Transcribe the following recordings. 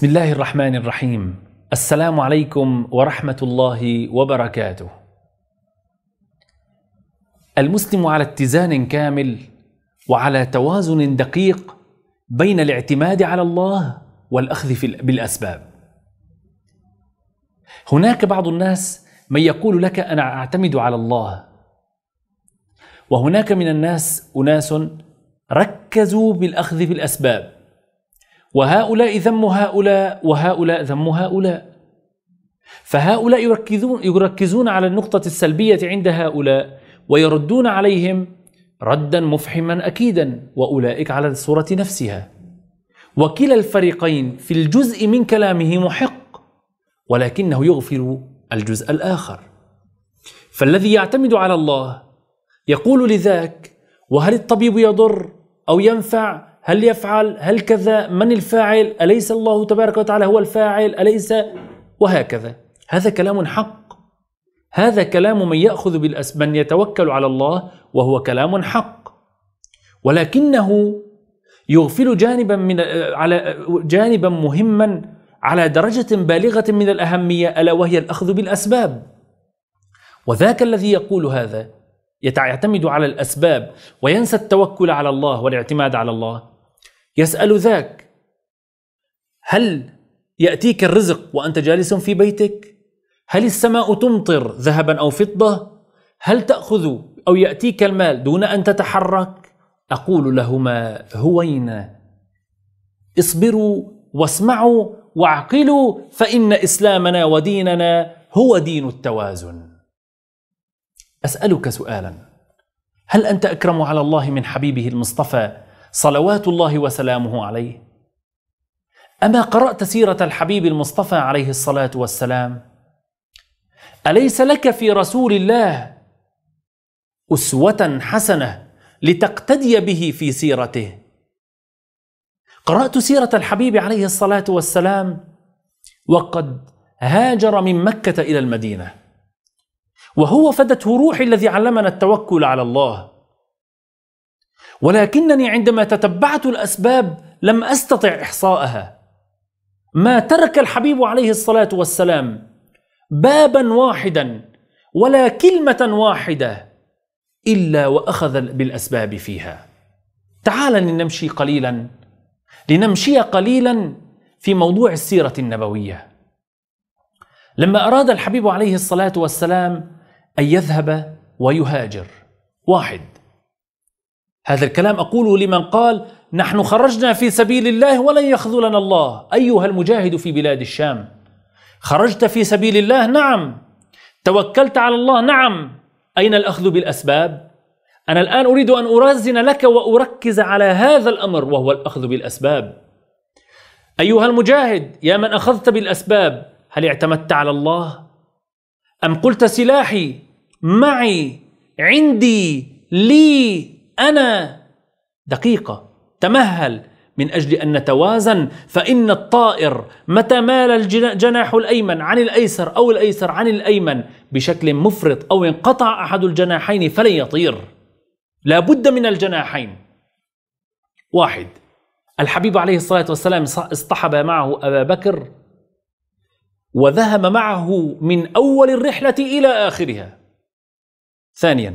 بسم الله الرحمن الرحيم السلام عليكم ورحمة الله وبركاته المسلم على اتزان كامل وعلى توازن دقيق بين الاعتماد على الله والأخذ بالأسباب هناك بعض الناس من يقول لك أنا أعتمد على الله وهناك من الناس أناس ركزوا بالأخذ بالأسباب وهؤلاء ذم هؤلاء وهؤلاء ذم هؤلاء فهؤلاء يركزون يركزون على النقطة السلبية عند هؤلاء ويردون عليهم ردا مفحما أكيدا وأولئك على الصورة نفسها وكلا الفريقين في الجزء من كلامه محق ولكنه يغفر الجزء الآخر فالذي يعتمد على الله يقول لذاك وهل الطبيب يضر أو ينفع هل يفعل هل كذا من الفاعل أليس الله تبارك وتعالى هو الفاعل أليس وهكذا هذا كلام حق هذا كلام من يأخذ بالأس من يتوكل على الله وهو كلام حق ولكنه يغفل جانبا من على جانبا مهما على درجة بالغة من الأهمية ألا وهي الأخذ بالأسباب وذاك الذي يقول هذا يعتمد على الأسباب وينسى التوكل على الله والاعتماد على الله يسأل ذاك هل يأتيك الرزق وأنت جالس في بيتك؟ هل السماء تمطر ذهبا أو فضة؟ هل تأخذ أو يأتيك المال دون أن تتحرك؟ أقول لهما هوينا اصبروا واسمعوا واعقلوا فإن إسلامنا وديننا هو دين التوازن أسألك سؤالا هل أنت أكرم على الله من حبيبه المصطفى صلوات الله وسلامه عليه؟ أما قرأت سيرة الحبيب المصطفى عليه الصلاة والسلام؟ أليس لك في رسول الله أسوة حسنة لتقتدي به في سيرته؟ قرأت سيرة الحبيب عليه الصلاة والسلام وقد هاجر من مكة إلى المدينة وهو فدته روحي الذي علمنا التوكل على الله ولكنني عندما تتبعت الاسباب لم استطع احصائها ما ترك الحبيب عليه الصلاه والسلام بابا واحدا ولا كلمه واحده الا واخذ بالاسباب فيها تعال لنمشي قليلا لنمشي قليلا في موضوع السيره النبويه لما اراد الحبيب عليه الصلاه والسلام أن يذهب ويهاجر واحد هذا الكلام أقوله لمن قال نحن خرجنا في سبيل الله ولن يخذلنا الله أيها المجاهد في بلاد الشام خرجت في سبيل الله نعم توكلت على الله نعم أين الأخذ بالأسباب أنا الآن أريد أن أرزن لك وأركز على هذا الأمر وهو الأخذ بالأسباب أيها المجاهد يا من أخذت بالأسباب هل اعتمدت على الله أم قلت سلاحي معي عندي لي أنا دقيقة تمهل من أجل أن نتوازن فإن الطائر متى مال الجناح الأيمن عن الأيسر أو الأيسر عن الأيمن بشكل مفرط أو انقطع أحد الجناحين فلن يطير لا بد من الجناحين واحد الحبيب عليه الصلاة والسلام اصطحب معه أبا بكر وذهب معه من اول الرحله الى اخرها ثانيا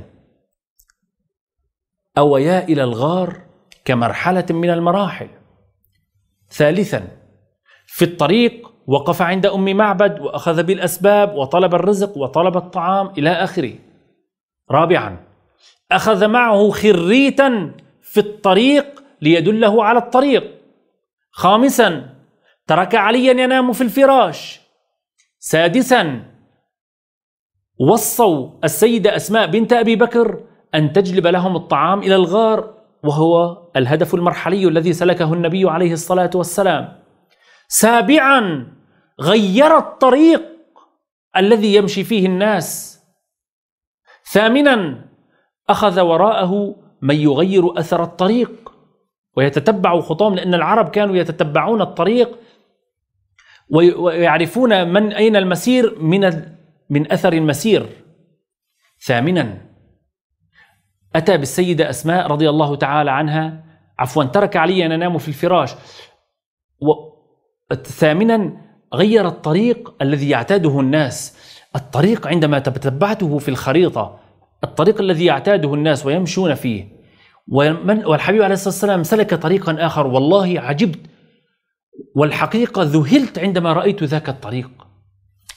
اويا الى الغار كمرحله من المراحل ثالثا في الطريق وقف عند ام معبد واخذ بالاسباب وطلب الرزق وطلب الطعام الى اخره رابعا اخذ معه خريتا في الطريق ليدله على الطريق خامسا ترك عليا ينام في الفراش سادسا وصوا السيدة أسماء بنت أبي بكر أن تجلب لهم الطعام إلى الغار وهو الهدف المرحلي الذي سلكه النبي عليه الصلاة والسلام سابعا غير الطريق الذي يمشي فيه الناس ثامنا أخذ وراءه من يغير أثر الطريق ويتتبع خطاهم لأن العرب كانوا يتتبعون الطريق ويعرفون من أين المسير من من أثر المسير ثامنا أتى بالسيدة أسماء رضي الله تعالى عنها عفوا ترك علي أن أنام في الفراش و... ثامنا غير الطريق الذي يعتاده الناس الطريق عندما تتبعته في الخريطة الطريق الذي يعتاده الناس ويمشون فيه والحبيب عليه الصلاة والسلام سلك طريقا آخر والله عجبت والحقيقة ذهلت عندما رأيت ذاك الطريق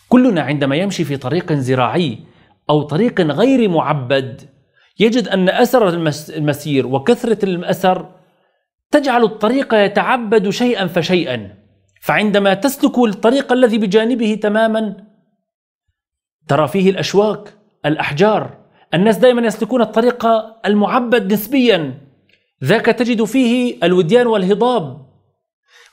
كلنا عندما يمشي في طريق زراعي أو طريق غير معبد يجد أن أثر المسير وكثرة الأثر تجعل الطريق يتعبد شيئا فشيئا فعندما تسلك الطريق الذي بجانبه تماما ترى فيه الأشواك الأحجار الناس دائما يسلكون الطريق المعبد نسبيا ذاك تجد فيه الوديان والهضاب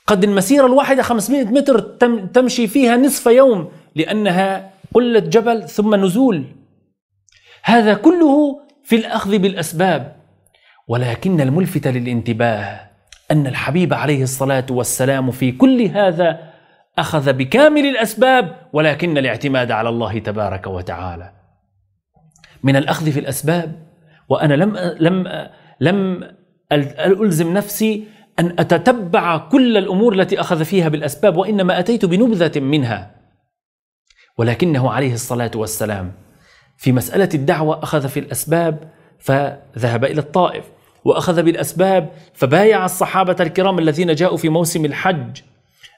قد المسيرة الواحدة 500 متر تم تمشي فيها نصف يوم لأنها قلة جبل ثم نزول هذا كله في الأخذ بالأسباب ولكن الملفت للانتباه أن الحبيب عليه الصلاة والسلام في كل هذا أخذ بكامل الأسباب ولكن الاعتماد على الله تبارك وتعالى من الأخذ في الأسباب وأنا لم لم لم ألزم نفسي أن أتتبع كل الأمور التي أخذ فيها بالأسباب وإنما أتيت بنبذة منها ولكنه عليه الصلاة والسلام في مسألة الدعوة أخذ في الأسباب فذهب إلى الطائف وأخذ بالأسباب فبايع الصحابة الكرام الذين جاءوا في موسم الحج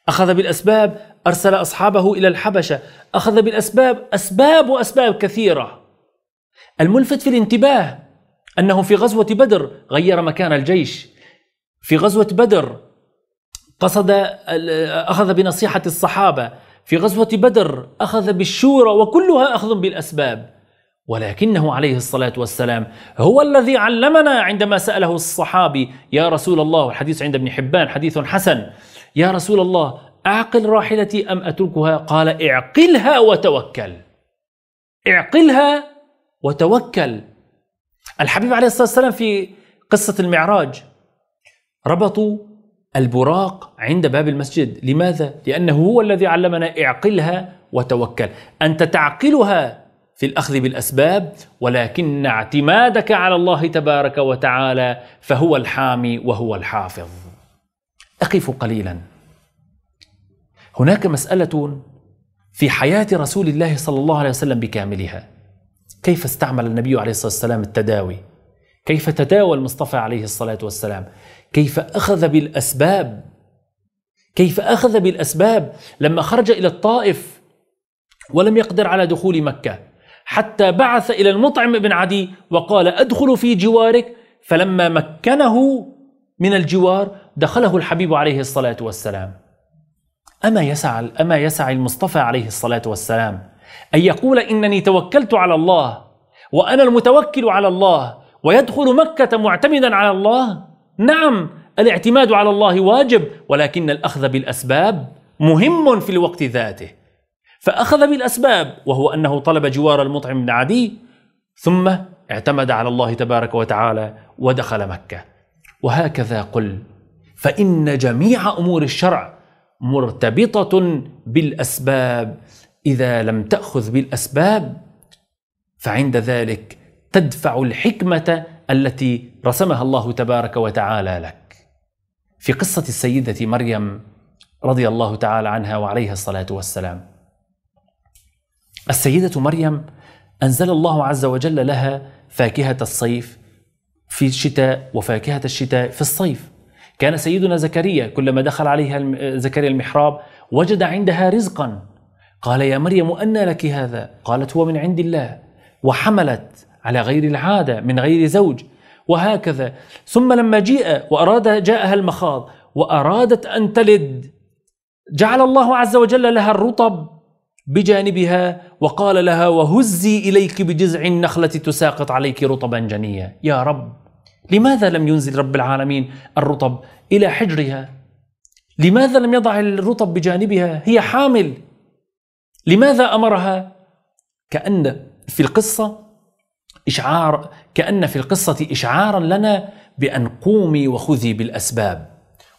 أخذ بالأسباب أرسل أصحابه إلى الحبشة أخذ بالأسباب أسباب وأسباب كثيرة الملفت في الانتباه أنه في غزوة بدر غير مكان الجيش في غزوة بدر قصد أخذ بنصيحة الصحابة في غزوة بدر أخذ بالشورى وكلها أخذ بالأسباب ولكنه عليه الصلاة والسلام هو الذي علمنا عندما سأله الصحابي يا رسول الله الحديث عند ابن حبان حديث حسن يا رسول الله أعقل راحلتي أم أتركها قال اعقلها وتوكل اعقلها وتوكل الحبيب عليه الصلاة والسلام في قصة المعراج ربطوا البراق عند باب المسجد لماذا؟ لأنه هو الذي علمنا اعقلها وتوكل أنت تعقلها في الأخذ بالأسباب ولكن اعتمادك على الله تبارك وتعالى فهو الحامي وهو الحافظ أقف قليلا هناك مسألة في حياة رسول الله صلى الله عليه وسلم بكاملها كيف استعمل النبي عليه الصلاة والسلام التداوي كيف تداوى المصطفى عليه الصلاة والسلام كيف اخذ بالاسباب كيف اخذ بالاسباب لما خرج الى الطائف ولم يقدر على دخول مكه حتى بعث الى المطعم بن عدي وقال ادخل في جوارك فلما مكنه من الجوار دخله الحبيب عليه الصلاه والسلام اما يسعى, اما يسع المصطفى عليه الصلاه والسلام ان يقول انني توكلت على الله وانا المتوكل على الله ويدخل مكه معتمدا على الله نعم الاعتماد على الله واجب ولكن الأخذ بالأسباب مهم في الوقت ذاته فأخذ بالأسباب وهو أنه طلب جوار المطعم بن عدي ثم اعتمد على الله تبارك وتعالى ودخل مكة وهكذا قل فإن جميع أمور الشرع مرتبطة بالأسباب إذا لم تأخذ بالأسباب فعند ذلك تدفع الحكمة التي رسمها الله تبارك وتعالى لك في قصة السيدة مريم رضي الله تعالى عنها وعليها الصلاة والسلام السيدة مريم أنزل الله عز وجل لها فاكهة الصيف في الشتاء وفاكهة الشتاء في الصيف كان سيدنا زكريا كلما دخل عليها زكريا المحراب وجد عندها رزقا قال يا مريم أن لك هذا قالت هو من عند الله وحملت على غير العادة من غير زوج وهكذا ثم لما جيء وأراد جاءها المخاض وأرادت أن تلد جعل الله عز وجل لها الرطب بجانبها وقال لها وهزي إليك بجذع النخلة تساقط عليك رطبا جنيا يا رب لماذا لم ينزل رب العالمين الرطب إلى حجرها لماذا لم يضع الرطب بجانبها هي حامل لماذا أمرها كأن في القصة إشعار كأن في القصة إشعارا لنا بأن قومي وخذي بالأسباب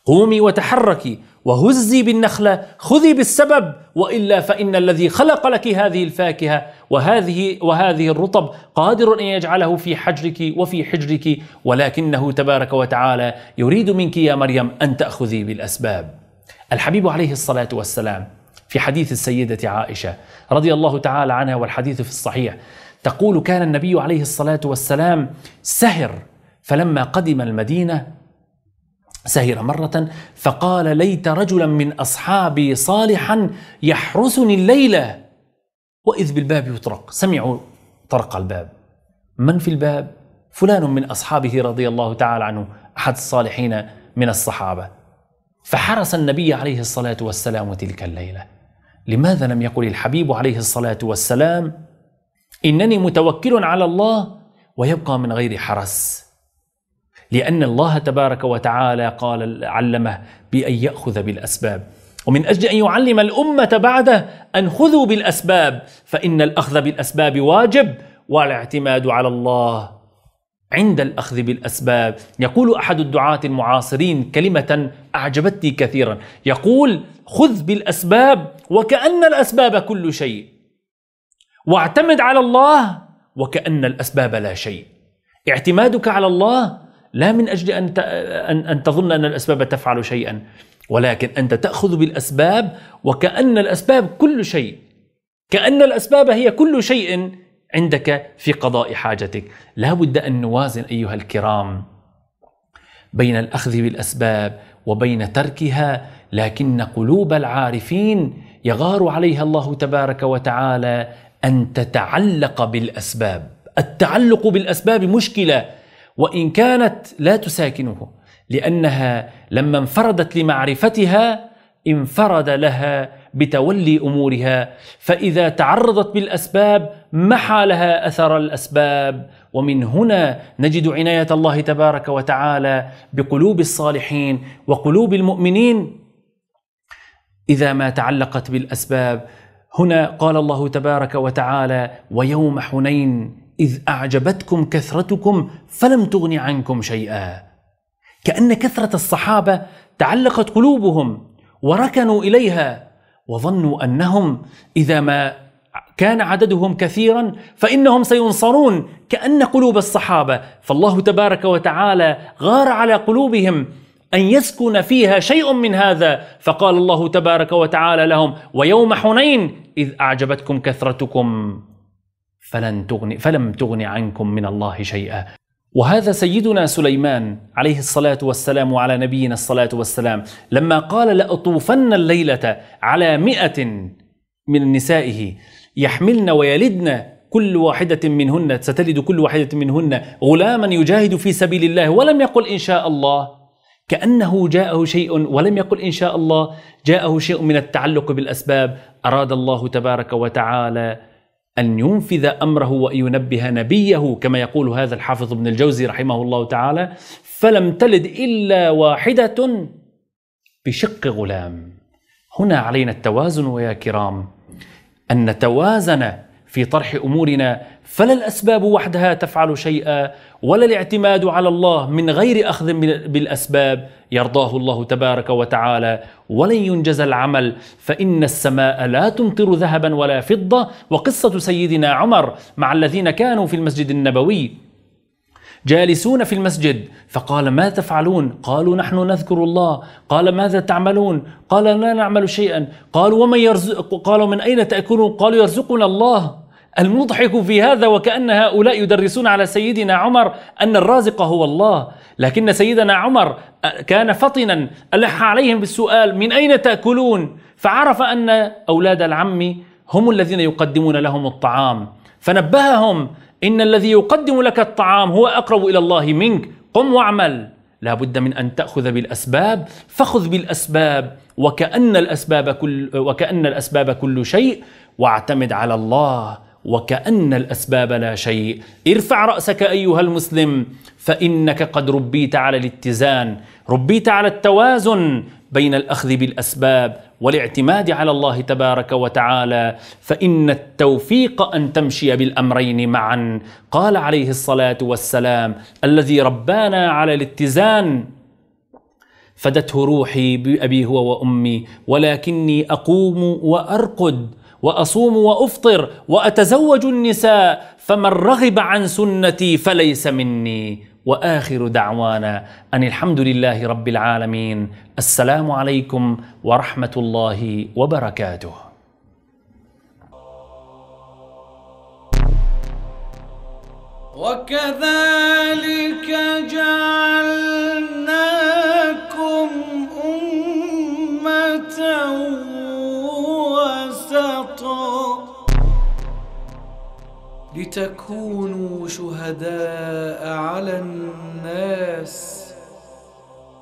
قومي وتحركي وهزي بالنخلة خذي بالسبب وإلا فإن الذي خلق لك هذه الفاكهة وهذه وهذه الرطب قادر أن يجعله في حجرك وفي حجرك ولكنه تبارك وتعالى يريد منك يا مريم أن تأخذي بالأسباب الحبيب عليه الصلاة والسلام في حديث السيدة عائشة رضي الله تعالى عنها والحديث في الصحيح تقول كان النبي عليه الصلاه والسلام سهر فلما قدم المدينه سهر مره فقال ليت رجلا من اصحابي صالحا يحرسني الليله واذ بالباب يطرق سمعوا طرق الباب من في الباب فلان من اصحابه رضي الله تعالى عنه احد الصالحين من الصحابه فحرس النبي عليه الصلاه والسلام تلك الليله لماذا لم يقل الحبيب عليه الصلاه والسلام انني متوكل على الله ويبقى من غير حرس لان الله تبارك وتعالى قال علمه بان ياخذ بالاسباب ومن اجل ان يعلم الامه بعده ان خذوا بالاسباب فان الاخذ بالاسباب واجب والاعتماد على الله عند الاخذ بالاسباب يقول احد الدعاه المعاصرين كلمه اعجبتني كثيرا يقول خذ بالاسباب وكان الاسباب كل شيء واعتمد على الله وكأن الأسباب لا شيء اعتمادك على الله لا من أجل أن أن تظن أن الأسباب تفعل شيئا ولكن أنت تأخذ بالأسباب وكأن الأسباب كل شيء كأن الأسباب هي كل شيء عندك في قضاء حاجتك لا بد أن نوازن أيها الكرام بين الأخذ بالأسباب وبين تركها لكن قلوب العارفين يغار عليها الله تبارك وتعالى أن تتعلق بالأسباب التعلق بالأسباب مشكلة وإن كانت لا تساكنه لأنها لما انفردت لمعرفتها انفرد لها بتولي أمورها فإذا تعرضت بالأسباب محى لها أثر الأسباب ومن هنا نجد عناية الله تبارك وتعالى بقلوب الصالحين وقلوب المؤمنين إذا ما تعلقت بالأسباب هنا قال الله تبارك وتعالى ويوم حنين اذ اعجبتكم كثرتكم فلم تغن عنكم شيئا كان كثره الصحابه تعلقت قلوبهم وركنوا اليها وظنوا انهم اذا ما كان عددهم كثيرا فانهم سينصرون كان قلوب الصحابه فالله تبارك وتعالى غار على قلوبهم أن يسكن فيها شيء من هذا فقال الله تبارك وتعالى لهم ويوم حنين إذ أعجبتكم كثرتكم فلن تغني فلم تغن عنكم من الله شيئا وهذا سيدنا سليمان عليه الصلاة والسلام وعلى نبينا الصلاة والسلام لما قال لأطوفن الليلة على مئة من نسائه يحملن ويلدن كل واحدة منهن ستلد كل واحدة منهن غلاما يجاهد في سبيل الله ولم يقل إن شاء الله كأنه جاءه شيء ولم يقل إن شاء الله جاءه شيء من التعلق بالأسباب أراد الله تبارك وتعالى أن ينفذ أمره وأن ينبه نبيه كما يقول هذا الحافظ ابن الجوزي رحمه الله تعالى فلم تلد إلا واحدة بشق غلام هنا علينا التوازن ويا كرام أن نتوازن في طرح أمورنا فلا الأسباب وحدها تفعل شيئا ولا الاعتماد على الله من غير أخذ بالأسباب يرضاه الله تبارك وتعالى ولن ينجز العمل فإن السماء لا تمطر ذهبا ولا فضة وقصة سيدنا عمر مع الذين كانوا في المسجد النبوي جالسون في المسجد فقال ما تفعلون قالوا نحن نذكر الله قال ماذا تعملون قال لا نعمل شيئا قالوا ومن يرزق قالوا من أين تأكلون قالوا يرزقنا الله المضحك في هذا وكأن هؤلاء يدرسون على سيدنا عمر أن الرازق هو الله لكن سيدنا عمر كان فطنا ألح عليهم بالسؤال من أين تأكلون فعرف أن أولاد العم هم الذين يقدمون لهم الطعام فنبههم إن الذي يقدم لك الطعام هو أقرب إلى الله منك قم واعمل لا بد من أن تأخذ بالأسباب فخذ بالأسباب وكأن الأسباب كل وكأن الأسباب كل شيء واعتمد على الله وكأن الأسباب لا شيء ارفع رأسك أيها المسلم فإنك قد ربيت على الاتزان ربيت على التوازن بين الأخذ بالأسباب والاعتماد على الله تبارك وتعالى فإن التوفيق أن تمشي بالأمرين معا قال عليه الصلاة والسلام الذي ربانا على الاتزان فدته روحي بأبي هو وأمي ولكني أقوم وأرقد واصوم وافطر واتزوج النساء فمن رغب عن سنتي فليس مني واخر دعوانا ان الحمد لله رب العالمين السلام عليكم ورحمه الله وبركاته وكذلك لتكونوا شهداء على الناس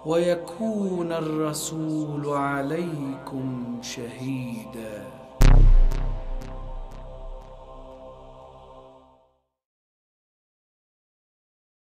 ويكون الرسول عليكم شهيداً